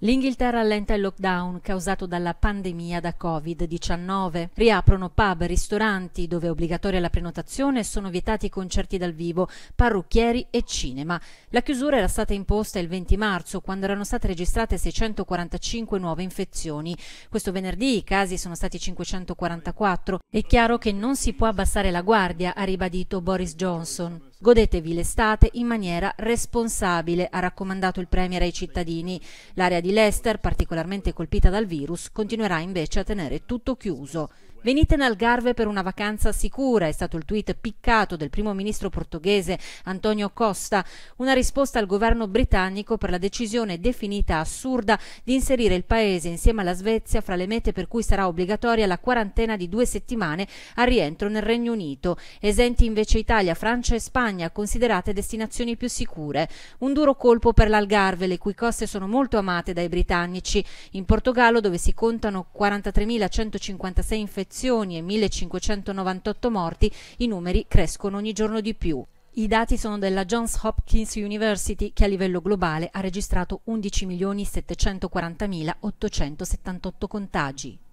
L'Inghilterra allenta il lockdown causato dalla pandemia da Covid-19. Riaprono pub, ristoranti dove è obbligatoria la prenotazione e sono vietati concerti dal vivo, parrucchieri e cinema. La chiusura era stata imposta il 20 marzo quando erano state registrate 645 nuove infezioni. Questo venerdì i casi sono stati 544. È chiaro che non si può abbassare la guardia, ha ribadito Boris Johnson. Godetevi l'estate in maniera responsabile, ha raccomandato il Premier ai cittadini. L'area di Leicester, particolarmente colpita dal virus, continuerà invece a tenere tutto chiuso. Venite in Algarve per una vacanza sicura, è stato il tweet piccato del primo ministro portoghese Antonio Costa, una risposta al governo britannico per la decisione definita assurda di inserire il paese insieme alla Svezia fra le mete per cui sarà obbligatoria la quarantena di due settimane al rientro nel Regno Unito, esenti invece Italia, Francia e Spagna considerate destinazioni più sicure. Un duro colpo per l'Algarve, le cui coste sono molto amate dai britannici. In Portogallo, dove si contano 43.156 infezioni, infezioni e 1598 morti, i numeri crescono ogni giorno di più. I dati sono della Johns Hopkins University che a livello globale ha registrato 11.740.878 contagi.